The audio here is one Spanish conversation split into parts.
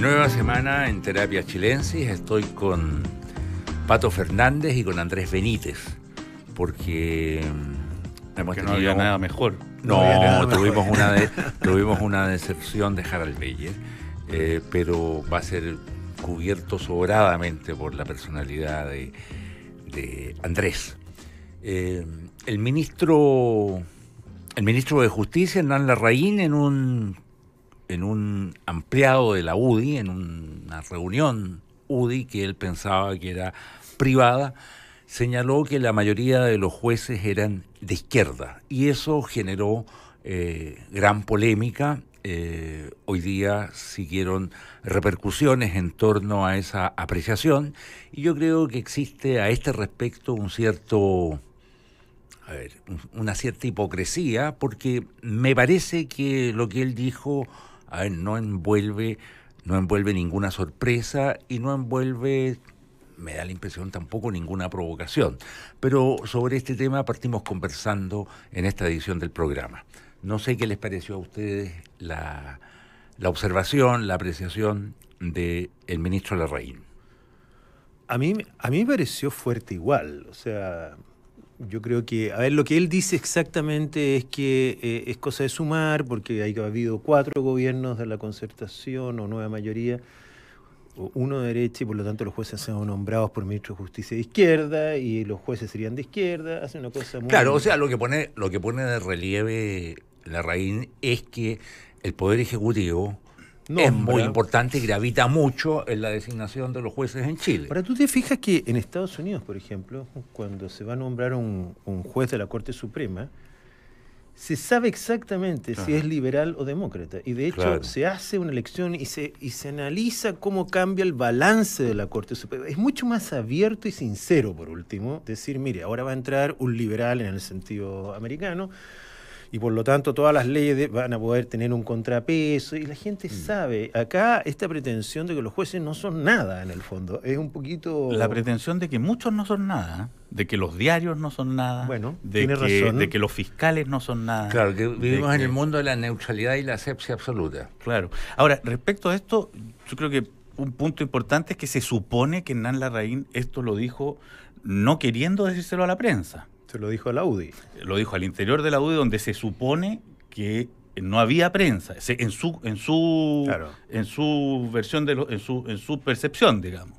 Nueva semana en Terapia Chilensis. Estoy con Pato Fernández y con Andrés Benítez. Porque. Mm, hemos no había nada mejor. No, tuvimos, Una tuvimos una decepción de Harald Beyer, eh, pero va a ser cubierto sobradamente por la personalidad de, Andrés. Eh, el ministro el ministro de Justicia, Hernán Larraín, en un en un ampliado de la UDI, en una reunión UDI que él pensaba que era privada, señaló que la mayoría de los jueces eran de izquierda y eso generó eh, gran polémica. Eh, hoy día siguieron repercusiones en torno a esa apreciación y yo creo que existe a este respecto un cierto una cierta hipocresía porque me parece que lo que él dijo a ver, no envuelve, no envuelve ninguna sorpresa y no envuelve me da la impresión tampoco ninguna provocación. Pero sobre este tema partimos conversando en esta edición del programa. No sé qué les pareció a ustedes la, la observación, la apreciación del de ministro Larraín. A mí, a mí me pareció fuerte igual, o sea, yo creo que, a ver, lo que él dice exactamente es que eh, es cosa de sumar, porque hay, ha habido cuatro gobiernos de la concertación o nueva mayoría, uno de derecha, y por lo tanto los jueces han sido nombrados por ministros de justicia de izquierda, y los jueces serían de izquierda, hace una cosa muy... Claro, o sea, lo que pone, lo que pone de relieve la raíz es que el Poder Ejecutivo es muy importante y gravita mucho en la designación de los jueces en Chile. Pero tú te fijas que en Estados Unidos, por ejemplo, cuando se va a nombrar un, juez de la Corte Suprema, se sabe exactamente si es liberal o demócrata. Y de hecho se hace una elección y se, y se analiza cómo cambia el balance de la Corte Suprema. Es mucho más abierto y sincero, por último, decir, mire, ahora va a entrar un liberal en el sentido americano, y por lo tanto todas las leyes van a poder tener un contrapeso y la gente mm. sabe, acá esta pretensión de que los jueces no son nada en el fondo, es un poquito... La pretensión de que muchos no son nada, de que los diarios no son nada, de, que, razón. de que los fiscales no son nada. Claro, que vivimos en el mundo de la neutralidad y la asepsia absoluta. Claro. Ahora, respecto a esto, yo creo que un punto importante es que se supone que Hernán Larraín esto lo dijo no queriendo decírselo a la prensa. Se lo dijo a la UDI. Lo dijo al interior de la UDI, donde se supone que no había prensa en su en su en su versión de en su percepción digamos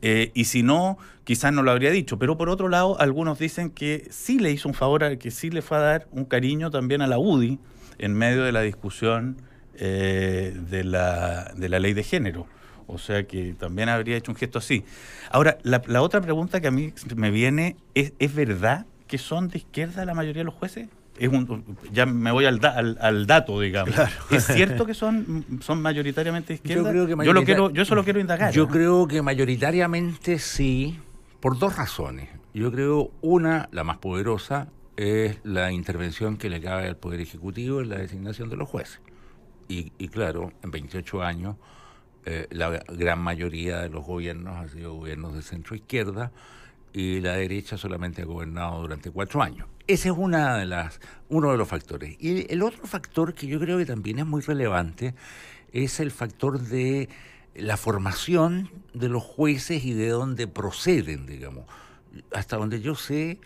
eh, y si no quizás no lo habría dicho pero por otro lado algunos dicen que sí le hizo un favor al que sí le fue a dar un cariño también a la UDI en medio de la discusión eh, de la ley de género o sea que también habría hecho un gesto así. Ahora, la, otra pregunta que a mí me viene es, ¿es verdad que son de izquierda la mayoría de los jueces? Es un, ya me voy al, al, dato, digamos. ¿Es cierto que son, son mayoritariamente de izquierda? Yo, creo que quiero, yo eso lo quiero indagar. Yo creo que mayoritariamente sí, por dos razones. Yo creo, una, la más poderosa, es la intervención que le cabe al Poder Ejecutivo en la designación de los jueces. Y, y claro, en 28 años eh, la gran mayoría de los gobiernos han sido gobiernos de centro izquierda y la derecha solamente ha gobernado durante cuatro años. Ese es una de las, uno de los factores. Y el otro factor que yo creo que también es muy relevante es el factor de la formación de los jueces y de dónde proceden, digamos. Hasta donde yo sé,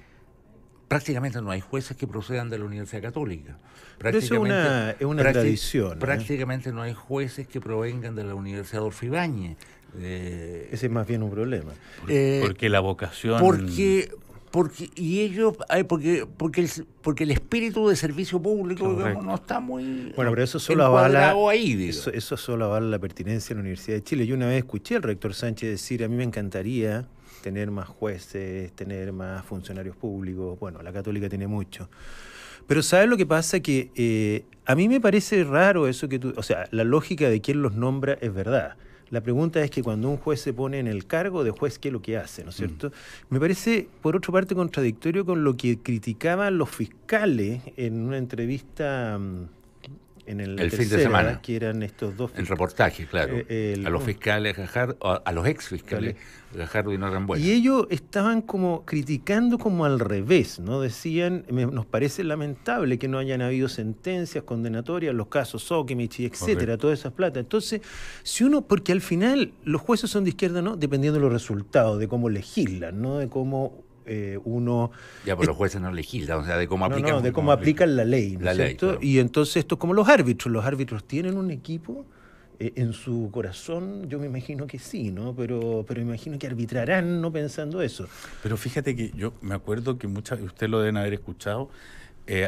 prácticamente no hay jueces que procedan de la Universidad Católica. Prácticamente, es una, tradición. ¿eh? Prácticamente no hay jueces que provengan de la Universidad Orfibañez. Eh, Ese es más bien un problema. porque la vocación. Porque, porque y ellos porque porque el, porque el espíritu de servicio público no está muy bueno pero eso solo avala ahí, eso, eso, solo avala la pertinencia de la Universidad de Chile yo una vez escuché al rector Sánchez decir a mí me encantaría tener más jueces tener más funcionarios públicos bueno la Católica tiene mucho pero sabes lo que pasa que eh, a mí me parece raro eso que tú o sea la lógica de quién los nombra es verdad la pregunta es que cuando un juez se pone en el cargo de juez, ¿qué es lo que hace? ¿No es mm. cierto? Me parece, por otra parte, contradictorio con lo que criticaban los fiscales en una entrevista mm, en el, fin de semana, que estos dos. En reportaje, claro. Eh, a los fiscales Gajardo, a, los ex fiscales Gajardo y Norambuena. Y ellos estaban como criticando como al revés, ¿no? Decían, nos parece lamentable que no hayan habido sentencias condenatorias, los casos Sokimich y etcétera, todas esas plata. Entonces, si uno, porque al final los jueces son de izquierda, ¿no? Dependiendo de los resultados, de cómo legislan, ¿no? De cómo eh, uno... Ya, pero los eh, jueces no legislan, o sea, de cómo aplican... No, de cómo, aplican la ley, la Y entonces esto es como los árbitros, los árbitros tienen un equipo... Eh, en su corazón, yo me imagino que sí, ¿no? Pero, pero me imagino que arbitrarán no pensando eso. Pero fíjate que yo me acuerdo que muchas, usted lo deben haber escuchado,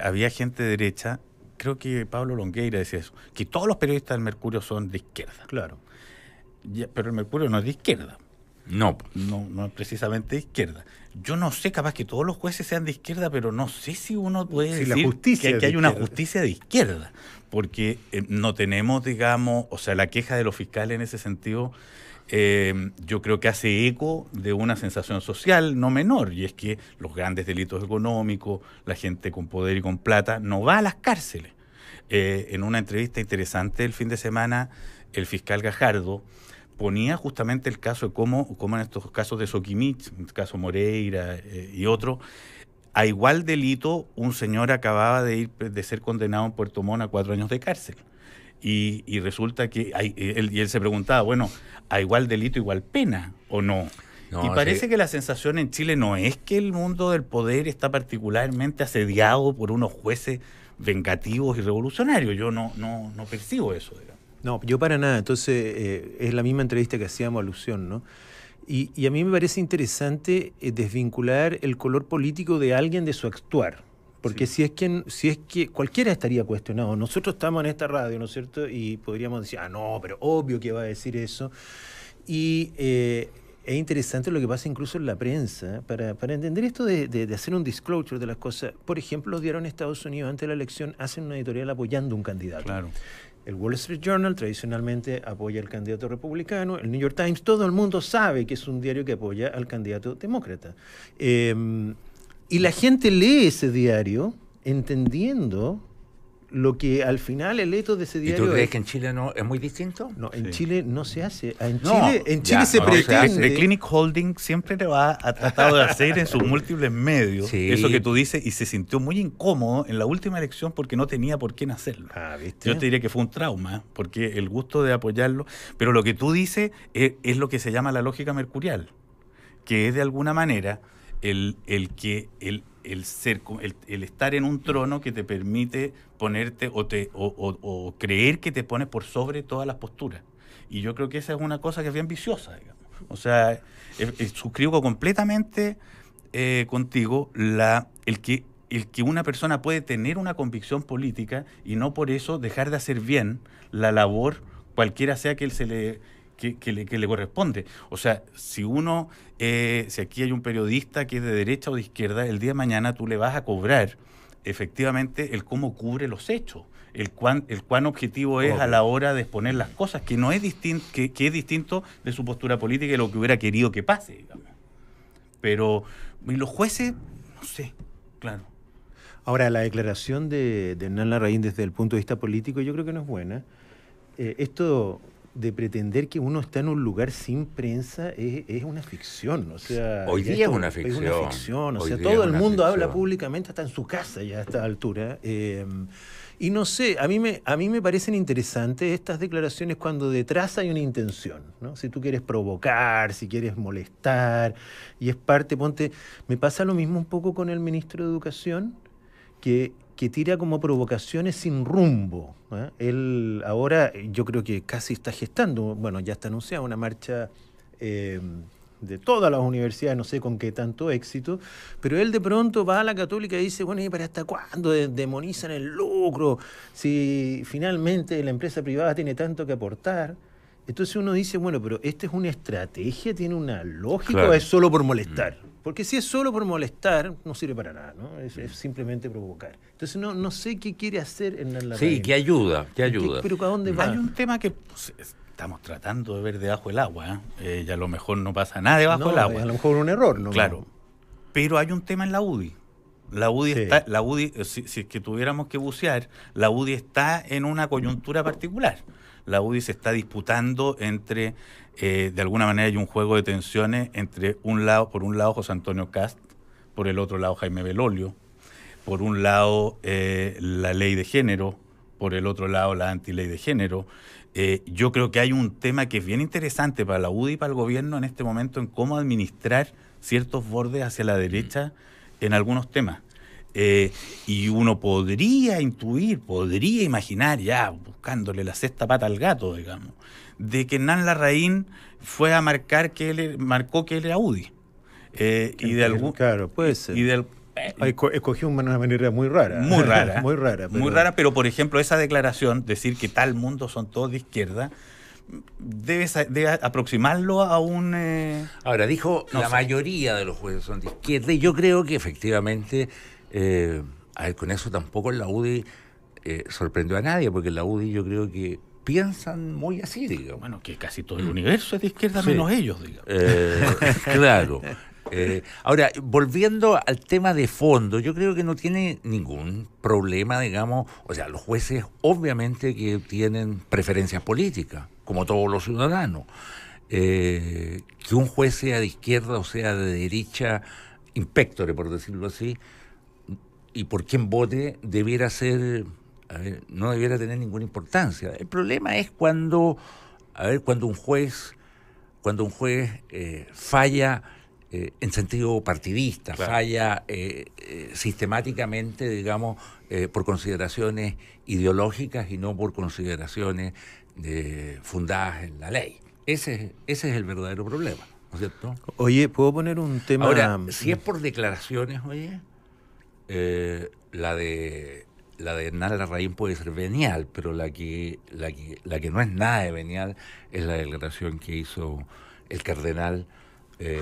había gente derecha, creo que Pablo Longueira decía eso, que todos los periodistas del Mercurio son de izquierda. Claro. pero el Mercurio no es de izquierda. No. No, no es precisamente de izquierda yo no sé, capaz que todos los jueces sean de izquierda, pero no sé si uno puede decir que, hay una justicia de izquierda, porque eh, no tenemos, digamos, o sea, la queja de los fiscales en ese sentido, eh, yo creo que hace eco de una sensación social no menor, y es que los grandes delitos económicos, la gente con poder y con plata, no va a las cárceles. Eh, en una entrevista interesante el fin de semana, el fiscal Gajardo ponía justamente el caso de cómo, en estos casos de Soquimich, el este caso Moreira eh, y otro a igual delito, un señor acababa de, ir, de ser condenado en Puerto Montt a cuatro años de cárcel. Y, resulta que, él, y él se preguntaba, bueno, a igual delito, igual pena, ¿o no? y parece que la sensación en Chile no es que el mundo del poder está particularmente asediado por unos jueces vengativos y revolucionarios. Yo no, no, no percibo eso. No, yo para nada. Entonces, eh, es la misma entrevista que hacíamos alusión, ¿no? Y, a mí me parece interesante eh, desvincular el color político de alguien de su actuar. Porque si es que si es que cualquiera estaría cuestionado. Nosotros estamos en esta radio, ¿no es cierto? Y podríamos decir, ah, no, pero obvio que va a decir eso. Y eh, es interesante lo que pasa incluso en la prensa, para, entender esto de, de, hacer un disclosure de las cosas. Por ejemplo, los diarios Estados Unidos antes de la elección hacen una editorial apoyando a un candidato. Claro. El Wall Street Journal tradicionalmente apoya al candidato republicano, el New York Times, todo el mundo sabe que es un diario que apoya al candidato demócrata. Em, y la gente lee ese diario entendiendo lo que al final el hecho de ese diario. ¿Y tú crees que en Chile no es muy distinto? No, en Chile no se hace. Ah, en Chile, en Chile se pretende. el Clinic Holding siempre te va a de hacer en sus múltiples medios eso que tú dices y se sintió muy incómodo en la última elección porque no tenía por quién hacerlo. Ah, ¿viste? Yo te diría que fue un trauma porque el gusto de apoyarlo. Pero lo que tú dices es, lo que se llama la lógica mercurial, que es de alguna manera el, el que el el, el, estar en un trono que te permite ponerte o, te, o, creer que te pones por sobre todas las posturas. Y yo creo que esa es una cosa que es bien viciosa, O sea, eh, eh, suscribo completamente eh, contigo la, el, que, el que una persona puede tener una convicción política y no por eso dejar de hacer bien la labor, cualquiera sea que él se le que, le, corresponde. O sea, si uno, eh, si aquí hay un periodista que es de derecha o de izquierda, el día de mañana tú le vas a cobrar efectivamente el cómo cubre los hechos, el cuán, el cuán objetivo es a la hora de exponer las cosas, que no es distinto, que, es distinto de su postura política y lo que hubiera querido que pase, digamos. Pero y los jueces, no sé, claro. Ahora, la declaración de, de Hernán Larraín desde el punto de vista político yo creo que no es buena. Eh, esto de pretender que uno está en un lugar sin prensa es, una ficción. O sea, Hoy día es una ficción. O sea, todo el mundo habla públicamente hasta en su casa ya a esta altura. Eh, y no sé, a mí, me, a mí me parecen interesantes estas declaraciones cuando detrás hay una intención, ¿no? Si tú quieres provocar, si quieres molestar, y es parte, ponte, me pasa lo mismo un poco con el ministro de Educación, que que tira como provocaciones sin rumbo. ¿eh? Él ahora eh, yo creo que casi está gestando, bueno, ya está anunciada una marcha eh, de todas las universidades, no sé con qué tanto éxito, pero él de pronto va a la católica y dice, bueno, ¿y para hasta cuándo demonizan el lucro? Si finalmente la empresa privada tiene tanto que aportar. Entonces uno dice, bueno, pero ¿esta es una estrategia? ¿Tiene una lógica o es solo por molestar? Mm. Porque si es solo por molestar, no sirve para nada, ¿no? Es, mm. simplemente provocar. Entonces no, no sé qué quiere hacer en la Sí, que ayuda, que ayuda. pero ¿a dónde mm. va? Hay un tema que pues, estamos tratando de ver debajo del agua, ¿eh? eh y a lo mejor no pasa nada debajo del agua. A lo mejor un error, ¿no? Claro. Pero hay un tema en la UDI. La UDI está, la UDI, eh, si es que tuviéramos que bucear, la UDI está en una coyuntura particular. La UDI se está disputando entre eh, de alguna manera hay un juego de tensiones entre un lado, por un lado José Antonio Cast, por el otro lado Jaime Belolio, por un lado eh, la ley de género, por el otro lado la ley de género. Eh, yo creo que hay un tema que es bien interesante para la UDI y para el gobierno en este momento en cómo administrar ciertos bordes hacia la derecha en algunos temas. y uno podría intuir, podría imaginar, ya buscándole la sexta pata al gato, digamos, de que Nan Larraín fue a marcar que él marcó que él era UDI. Eh, y de algún, claro, puede ser. Y del, Escogió eh, una manera muy rara. Muy rara. muy rara. Pero... Muy rara, pero por ejemplo, esa declaración, decir que tal mundo son todos de izquierda, debe, aproximarlo a un. Eh, Ahora, dijo la mayoría de los jueces son de izquierda, y yo creo que efectivamente, con eso tampoco la UDI sorprendió a nadie, porque la UDI yo creo que piensan muy así, digamos. Bueno, que casi todo el universo es de izquierda menos ellos, digamos. Eh, claro. Eh, ahora, volviendo al tema de fondo, yo creo que no tiene ningún problema, digamos, o sea, los jueces obviamente que tienen preferencias políticas, como todos los ciudadanos. Eh, que un juez sea de izquierda o sea de derecha, inspectore, por decirlo así, y por quien vote, debiera ser no debiera tener ninguna importancia. El problema es cuando, a ver, cuando un juez, cuando un juez eh, falla eh, en sentido partidista, falla eh, sistemáticamente, digamos, por consideraciones ideológicas y no por consideraciones fundadas en la ley. Ese, ese es el verdadero problema, ¿no es cierto? Oye, ¿puedo poner un tema? si es por declaraciones, oye, la de la de Hernán Larraín puede ser venial, pero la que, la que, la que no es nada de venial es la declaración que hizo el cardenal eh,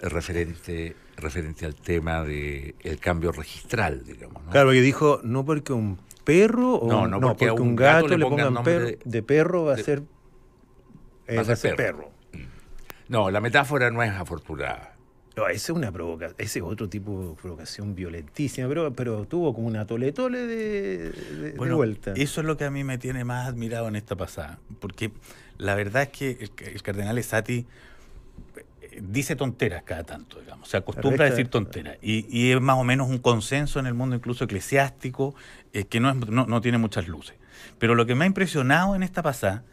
referente, referente al tema del el cambio registral, digamos. Claro, que dijo, no porque un perro o no, no, porque, un gato, le pongan, de, perro va a eh, ser, perro. Mm. No, la metáfora no es afortunada. No, una provocación, ese es otro tipo de provocación violentísima, pero, pero tuvo como una tole tole de, vuelta. Eso es lo que a mí me tiene más admirado en esta pasada, porque la verdad es que el, cardenal Esati eh, dice tonteras cada tanto, digamos, se acostumbra a decir tonteras, y, es más o menos un consenso en el mundo incluso eclesiástico eh, que no, tiene muchas luces. Pero lo que me ha impresionado en esta pasada,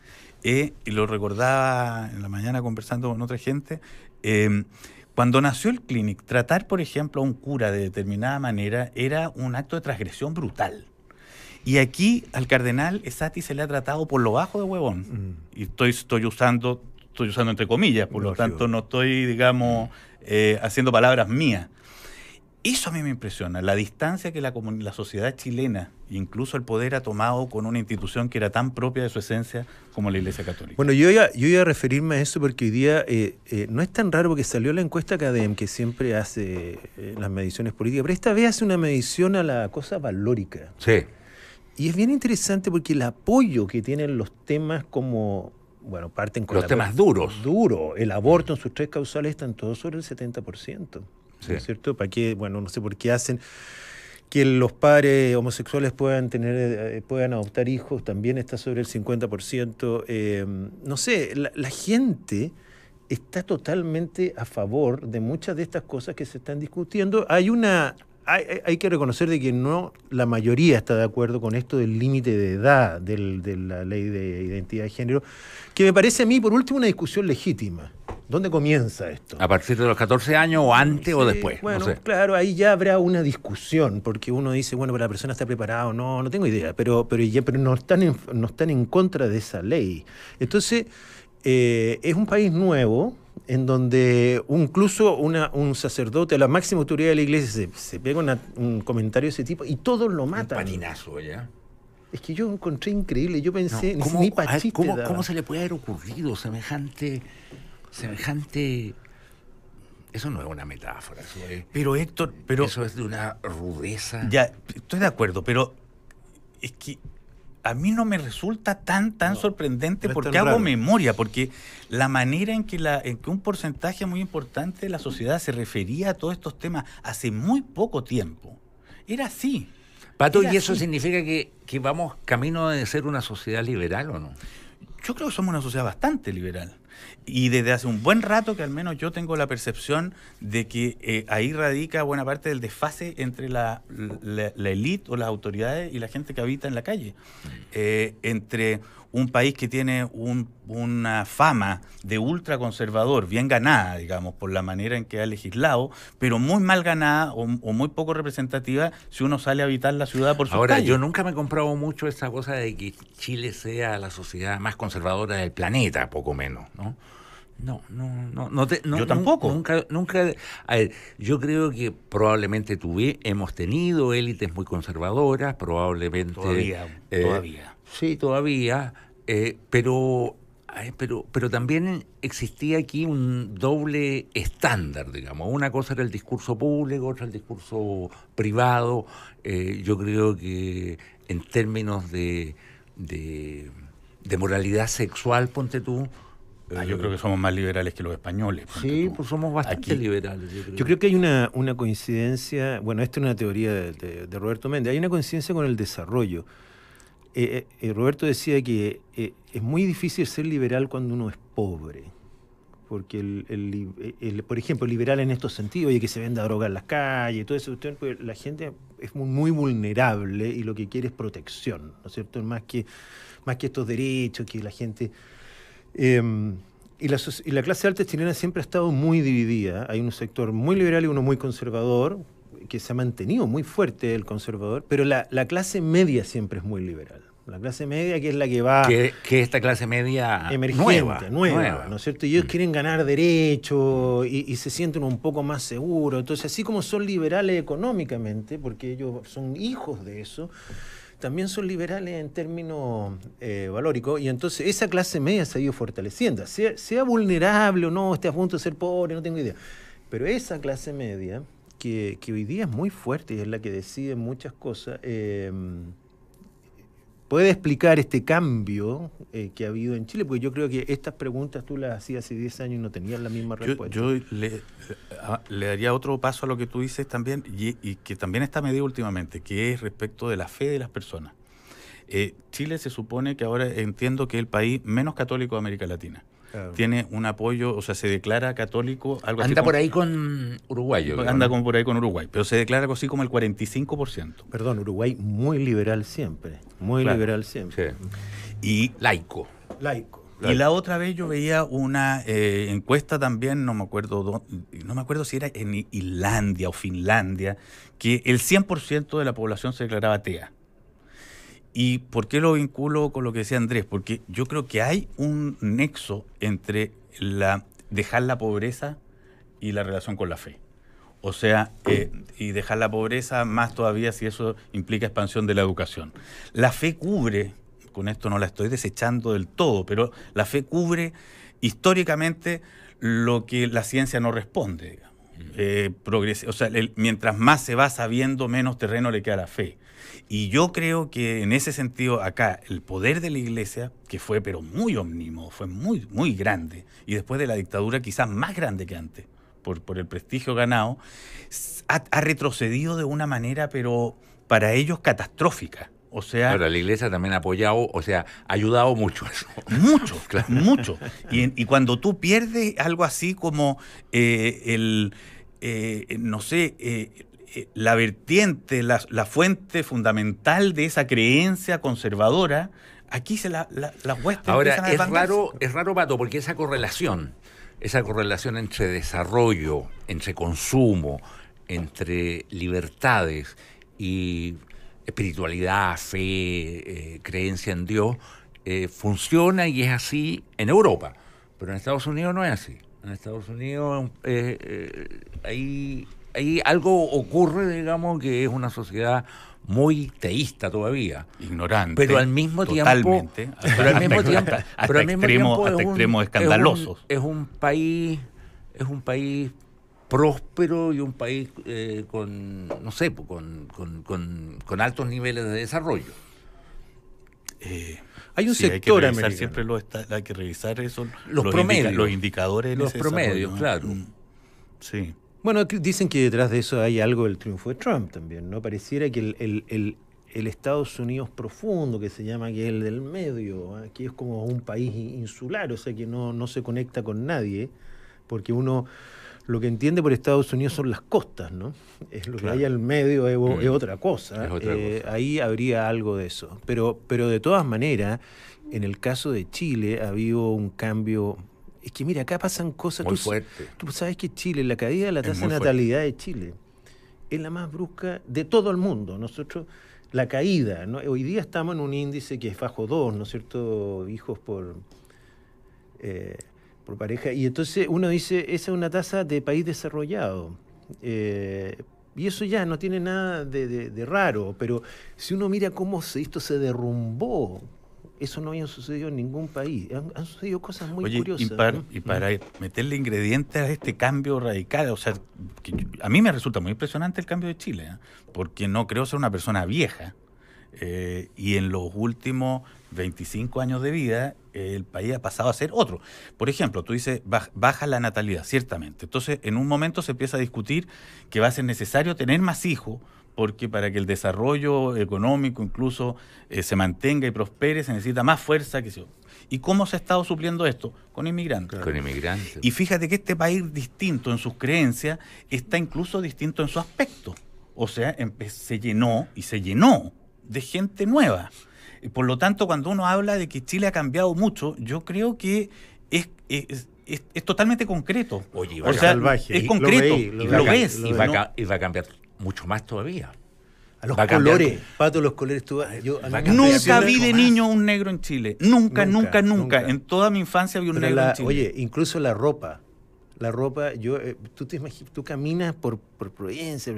eh, y lo recordaba en la mañana conversando con otra gente, cuando nació el clinic, tratar, por ejemplo, a un cura de determinada manera era un acto de transgresión brutal. Y aquí al cardenal Esati se le ha tratado por lo bajo de huevón. Mm. Y estoy, estoy, usando, estoy usando entre comillas, por lo tanto no estoy, digamos, eh, haciendo palabras mías. Eso a mí me impresiona, la distancia que la, sociedad chilena, incluso el poder, ha tomado con una institución que era tan propia de su esencia como la Iglesia Católica. Bueno, yo iba, yo iba a referirme a eso porque hoy día eh, eh, no es tan raro que salió la encuesta CADEM que siempre hace eh, las mediciones políticas, pero esta vez hace una medición a la cosa valórica. Sí. Y es bien interesante porque el apoyo que tienen los temas como bueno, parten con los temas duros. Duro, el aborto en sus tres causales están todos sobre el 70% cierto? ¿Para qué? Bueno, no sé por qué hacen que los padres homosexuales puedan tener eh, eh, puedan adoptar hijos también está sobre el 50%. Eh, no sé, la, gente está totalmente a favor de muchas de estas cosas que se están discutiendo. Hay una hay, hay que reconocer de que no la mayoría está de acuerdo con esto del límite de edad del, de la ley de identidad de género, que me parece a mí, por último, una discusión legítima. ¿Dónde comienza esto? ¿A partir de los 14 años o antes o después? Bueno, claro, ahí ya habrá una discusión, porque uno dice, bueno, pero la persona está preparada o no, no tengo idea, pero, pero, ya, pero no, están en, no están en contra de esa ley. Entonces, eh, es un país nuevo en donde incluso un sacerdote, la máxima autoridad de la iglesia, se, pega un comentario de ese tipo y todos lo matan. Un paninazo, ¿ya? Es que yo encontré increíble, yo pensé, no, ni, ¿cómo, se le puede haber ocurrido semejante Semejante. Eso no es una metáfora. Eso es... Pero Héctor, pero. Eso es de una rudeza. Ya, estoy de acuerdo, pero es que a mí no me resulta tan tan sorprendente porque hago memoria, porque la manera en que, la, en un porcentaje muy importante de la sociedad se refería a todos estos temas hace muy poco tiempo era así. Pato, ¿y eso significa que, que, vamos camino de ser una sociedad liberal o no? Yo creo que somos una sociedad bastante liberal. Y desde hace un buen rato que al menos yo tengo la percepción de que eh, ahí radica buena parte del desfase entre la, élite o las autoridades y la gente que habita en la calle. Mm. Eh, entre un país que tiene una fama de ultraconservador, bien ganada, digamos, por la manera en que ha legislado, pero muy mal ganada o, muy poco representativa si uno sale a habitar la ciudad por su Ahora, yo nunca me he comprado mucho esa cosa de que Chile sea la sociedad más conservadora del planeta, poco menos, ¿no? No, no, no, yo tampoco. Nunca, nunca. yo creo que probablemente tuve, hemos tenido élites muy conservadoras, probablemente. Todavía, eh, todavía. Sí, todavía, eh, pero, pero, pero también existía aquí un doble estándar, digamos. Una cosa era el discurso público, otra el discurso privado. Eh, yo creo que en términos de, de, moralidad sexual, ponte tú, ah, yo eh, creo que somos más liberales que los españoles. Sí, pues somos bastante liberales. Yo creo. que hay una, una coincidencia, bueno, esta es una teoría de Roberto Méndez, hay una coincidencia con el desarrollo. Eh, eh, eh, Roberto decía que es muy difícil ser liberal cuando uno es pobre. Porque, el, por ejemplo, liberal en estos sentidos, y que se venda droga en las calles, todo eso, pues la gente es muy, muy, vulnerable y lo que quiere es protección, ¿no es cierto? Más que, más que estos derechos, que la gente... Em, y la, y la, clase alta chilena siempre ha estado muy dividida. Hay un sector muy liberal y uno muy conservador, que se ha mantenido muy fuerte el conservador, pero la, clase media siempre es muy liberal. La clase media que es la que va... Que, esta clase media... Emergente, nueva, nueva, ¿no es cierto? Y ellos mm. quieren ganar derechos y, se sienten un poco más seguros. Entonces, así como son liberales económicamente, porque ellos son hijos de eso, también son liberales en términos eh, valóricos. Y entonces esa clase media se ha ido fortaleciendo. Sea, sea vulnerable o no, esté a punto de ser pobre, no tengo idea. Pero esa clase media que, hoy día es muy fuerte y es la que decide muchas cosas, eh, puede explicar este cambio eh, que ha habido en Chile? Porque yo creo que estas preguntas tú las hacías hace 10 años y no tenías la misma respuesta. Yo, le, daría otro paso a lo que tú dices también y, que también está medido últimamente, que es respecto de la fe de las personas. Eh, Chile se supone que ahora entiendo que es el país menos católico de América Latina tiene un apoyo, o sea, se declara católico, algo Anda por ahí con Uruguay. Anda por ahí con Uruguay, pero se declara así como el 45%. Perdón, Uruguay muy liberal siempre, muy liberal siempre. Y laico. Laico. Y la otra vez yo veía una eh, encuesta también, no me acuerdo no me acuerdo si era en Islandia o Finlandia, que el 100% de la población se declaraba atea. ¿Y por qué lo vinculo con lo que decía Andrés? Porque yo creo que hay un nexo entre la dejar la pobreza y la relación con la fe. O sea, eh, y dejar la pobreza más todavía si eso implica expansión de la educación. La fe cubre, con esto no la estoy desechando del todo, pero la fe cubre históricamente lo que la ciencia no responde. Digamos. Eh, o sea, mientras más se va sabiendo, menos terreno le queda a la fe. Y yo creo que en ese sentido acá el poder de la iglesia, que fue pero muy ómnimo, fue muy, muy grande, y después de la dictadura quizás más grande que antes, por, por el prestigio ganado, ha retrocedido de una manera pero para ellos catastrófica. O sea, la iglesia también ha apoyado, o sea, ha ayudado mucho a eso. Mucho, claro. mucho. Y, cuando tú pierdes algo así como eh, el, eh, no sé, eh, la vertiente, la, fuente fundamental de esa creencia conservadora, aquí se la, las huestes Ahora, es raro, es raro, Pato, porque esa correlación, esa correlación entre desarrollo, entre consumo, entre libertades y espiritualidad, fe, eh, creencia en Dios, eh, funciona y es así en Europa, pero en Estados Unidos no es así. En Estados Unidos hay, eh, hay, algo ocurre, digamos, que es una sociedad muy teísta todavía. Ignorante. Pero al mismo tiempo. Totalmente. Hasta, extremos escandalosos. país. Es un país próspero y un país eh, con, no sé, pues, con, altos niveles de desarrollo. Eh, hay un sector hay que siempre lo hay que revisar eso, los, los indicadores, los promedios, claro. Mm. sí. Bueno, dicen que detrás de eso hay algo del triunfo de Trump también, ¿no? Pareciera que el, el, Estados Unidos profundo, que se llama que el del medio, aquí es como un país insular, o sea, que no, no se conecta con nadie, porque uno lo que entiende por Estados Unidos son las costas, ¿no? Es lo que hay al medio es, otra, eh, cosa. Ahí habría algo de eso. Pero, pero de todas maneras, en el caso de Chile ha habido un cambio. Es que mira, acá pasan cosas. Muy tú, fuerte. Tú sabes que Chile, la caída de la tasa de natalidad de Chile es la más brusca de todo el mundo. Nosotros, la caída, hoy día estamos en un índice que es bajo dos, ¿no es cierto? Hijos por. Eh, pareja. Y entonces uno dice, esa es una tasa de país desarrollado. Eh, y eso ya no tiene nada de, raro, pero si uno mira cómo esto se derrumbó, eso no había sucedido en ningún país. Han, sucedido cosas muy curiosas. Y para, meterle ingredientes a este cambio radical, o sea, a mí me resulta muy impresionante el cambio de Chile, ¿eh? porque no creo ser una persona vieja. Eh, y en los últimos 25 años de vida, el país ha pasado a ser otro. Por ejemplo, tú dices, baja la natalidad, ciertamente. Entonces, en un momento se empieza a discutir que va a ser necesario tener más hijos, porque para que el desarrollo económico incluso eh, se mantenga y prospere, se necesita más fuerza que... ¿Y cómo se ha estado supliendo esto? Con inmigrantes. Con inmigrantes. Y fíjate que este país distinto en sus creencias está incluso distinto en su aspecto. O sea, se llenó y se llenó de gente nueva. Por lo tanto, cuando uno habla de que Chile ha cambiado mucho, yo creo que es, es totalmente concreto. Oye, o sea, salvaje. es concreto, lo, ves. Y va, a cambiar mucho más todavía. A los colores, Pato, los colores. Tú, yo, nunca vi de niño un negro en Chile. Nunca, nunca, nunca. En toda mi infancia vi un negro en Chile. Oye, incluso la ropa. La ropa, yo, eh, tú te imaginas, tú caminas por, por Providencia,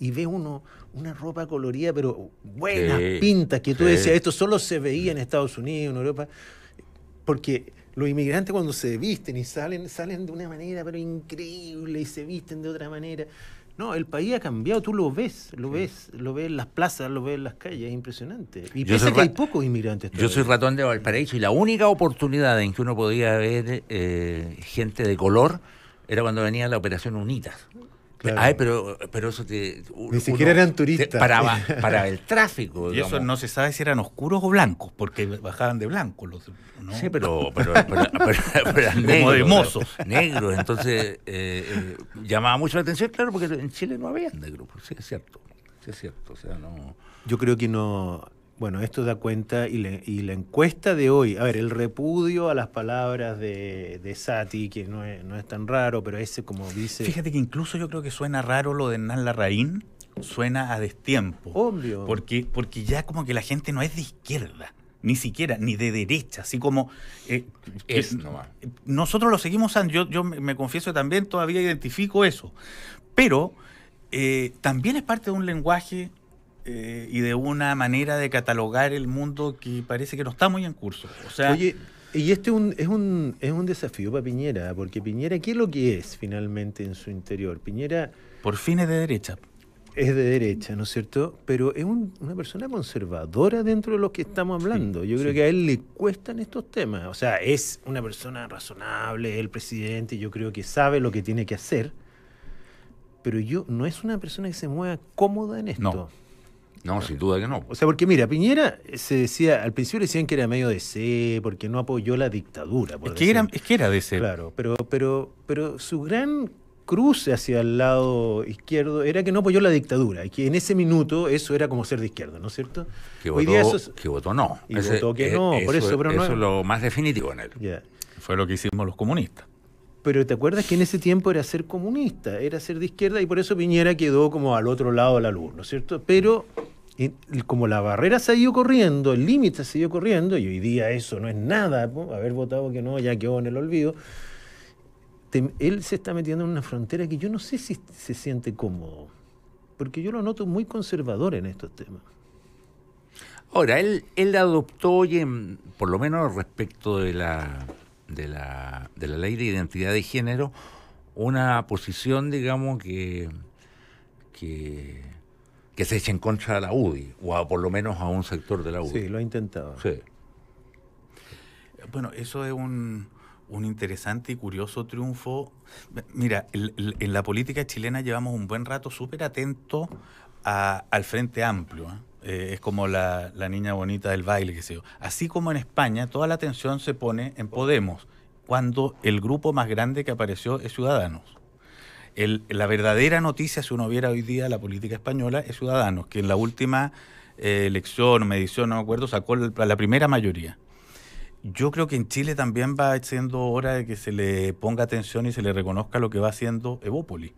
y ve uno una ropa colorida, pero buenas pintas, que tú decías, esto solo se veía en Estados Unidos, en Europa, porque los inmigrantes cuando se visten y salen, salen de una manera pero increíble y se visten de otra manera. No, el país ha cambiado, tú lo ves, lo ves, lo ves en las plazas, lo ves en las calles, es impresionante. Y piensa que hay pocos inmigrantes. Yo soy ratón de Valparaíso y la única oportunidad en que uno podía ver eh, gente de color era cuando venía la operación Unitas. Ay, pero, eso te. Ni siquiera eran turistas. para, para el tráfico. Y eso no se sabe si eran oscuros o blancos, porque bajaban de blanco. Los, Sí, pero. pero, pero, Como negros, de mozos. Negros. Entonces, eh, eh, llamaba mucho la atención, claro, porque en Chile no había negros. Pues, sí, es cierto. es cierto. O sea, no. Yo creo que no bueno, esto da cuenta y, la encuesta de hoy, a ver, el repudio a las palabras de, Sati, que no es, tan raro, pero ese como dice... Fíjate que incluso yo creo que suena raro lo de Hernán Larraín, suena a destiempo. Obvio. Porque, porque ya como que la gente no es de izquierda, ni siquiera, ni de derecha, así como... Eh, es eh, Nosotros lo seguimos, yo, yo me confieso también, todavía identifico eso, pero eh, también es parte de un lenguaje eh, y de una manera de catalogar el mundo que parece que no está muy en curso. Oye, y este un, es, un, es un desafío para Piñera, porque Piñera, ¿qué es lo que es finalmente en su interior? Piñera... Por fin es de derecha. Es de derecha, ¿no es cierto? Pero es una persona conservadora dentro de lo que estamos hablando. Yo creo que a él le cuestan estos temas. O sea, es una persona razonable, el presidente, yo creo que sabe lo que tiene que hacer pero yo no es una persona que se mueva cómoda en esto. No, sin duda que no. O sea, porque mira, Piñera eh, se decía, al principio decían que era medio de C, porque no apoyó la dictadura. es, que era, es que era de C. Claro, pero, pero, pero su gran cruce hacia el lado izquierdo era que no apoyó la dictadura, y que en ese minuto eso era como ser de izquierda, ¿no es cierto? Que votó, no. Y votó que no, por eso, pero no. Eso es lo más definitivo en él. Fue lo que hicimos los comunistas. Pero te acuerdas que en ese tiempo era ser comunista, era ser de izquierda y por eso Piñera quedó como al otro lado de la luz, ¿no es cierto? Pero como la barrera se ha ido corriendo, el límite se ha ido corriendo, y hoy día eso no es nada, haber votado que no, ya quedó en el olvido, él se está metiendo en una frontera que yo no sé si se siente cómodo, porque yo lo noto muy conservador en estos temas. Ahora, él, él adoptó, oye, por lo menos respecto de la de la, ley de identidad de género una posición, digamos, que, que, se eche en contra de la UDI, o por lo menos a un sector de la UDI. Sí, lo ha intentado. Sí. Bueno, eso es un, interesante y curioso triunfo. Mira, en la política chilena llevamos un buen rato súper atento al Frente Amplio. ¿eh? Eh, es como la, niña bonita del baile, que sé yo. Así como en España, toda la atención se pone en Podemos, cuando el grupo más grande que apareció es Ciudadanos. la verdadera noticia, si uno viera hoy día la política española, es Ciudadanos, que en la última eh, elección, medición, no me acuerdo, sacó la primera mayoría. Yo creo que en Chile también va siendo hora de que se le ponga atención y se le reconozca lo que va haciendo Evópoli.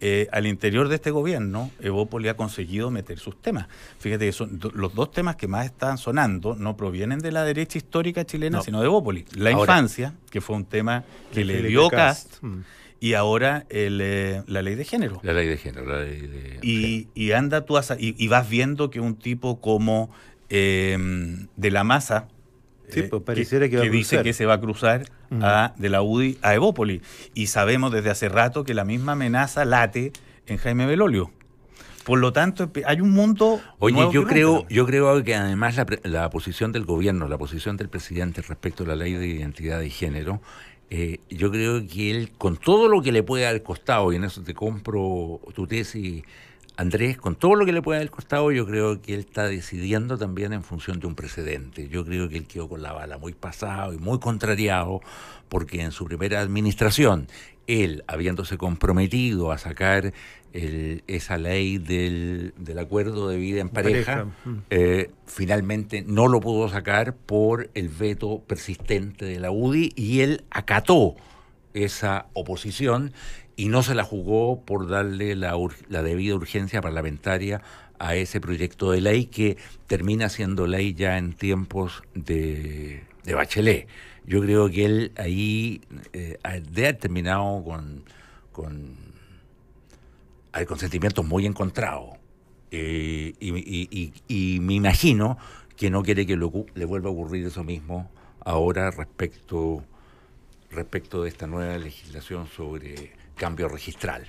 Eh, al interior de este gobierno, Evópoli ha conseguido meter sus temas. Fíjate que son, los dos temas que más están sonando no provienen de la derecha histórica chilena, sino de Evópoli. La infancia, que fue un tema que le dio Cast. Mm. Y ahora el, eh, la ley de género. La ley de género, Y, y anda tú y, vas viendo que un tipo como eh, de la masa, eh, pues, que, dice que se va a cruzar mm. de la UDI a Evópolis Y sabemos desde hace rato que la misma amenaza late en Jaime Belolio. Por lo tanto, hay un mundo. Oye, yo creo, yo creo que además la, posición del gobierno, la posición del presidente respecto a la ley de identidad de género, eh, yo creo que él, con todo lo que le puede haber costado, y en eso te compro tu tesis, Andrés, con todo lo que le puede haber costado, yo creo que él está decidiendo también en función de un precedente. Yo creo que él quedó con la bala muy pasado y muy contrariado, porque en su primera administración, él, habiéndose comprometido a sacar esa ley del, acuerdo de vida en pareja, eh, mm. finalmente no lo pudo sacar por el veto persistente de la UDI y él acató esa oposición y no se la jugó por darle la, la, debida urgencia parlamentaria a ese proyecto de ley que termina siendo ley ya en tiempos de, Bachelet. Yo creo que él ahí eh, ha terminado con, con, con sentimientos muy encontrado eh, y, me imagino que no quiere que le vuelva a ocurrir eso mismo ahora respecto, respecto de esta nueva legislación sobre cambio registral.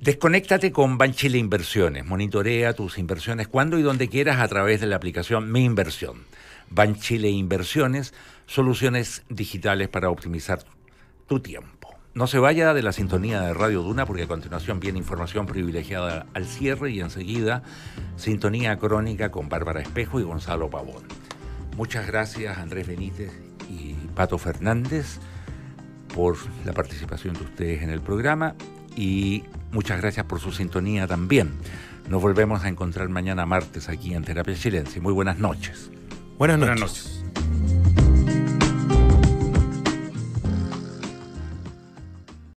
Desconéctate con Banchile Inversiones. Monitorea tus inversiones cuando y donde quieras a través de la aplicación Mi Inversión. Banchile Inversiones, soluciones digitales para optimizar tu tiempo. No se vaya de la sintonía de Radio Duna porque a continuación viene información privilegiada al cierre y enseguida sintonía crónica con Bárbara Espejo y Gonzalo Pavón. Muchas gracias Andrés Benítez y Pato Fernández por la participación de ustedes en el programa y muchas gracias por su sintonía también. Nos volvemos a encontrar mañana martes aquí en Terapia Silencio. Muy buenas noches. Buenas noches. Buenas noches.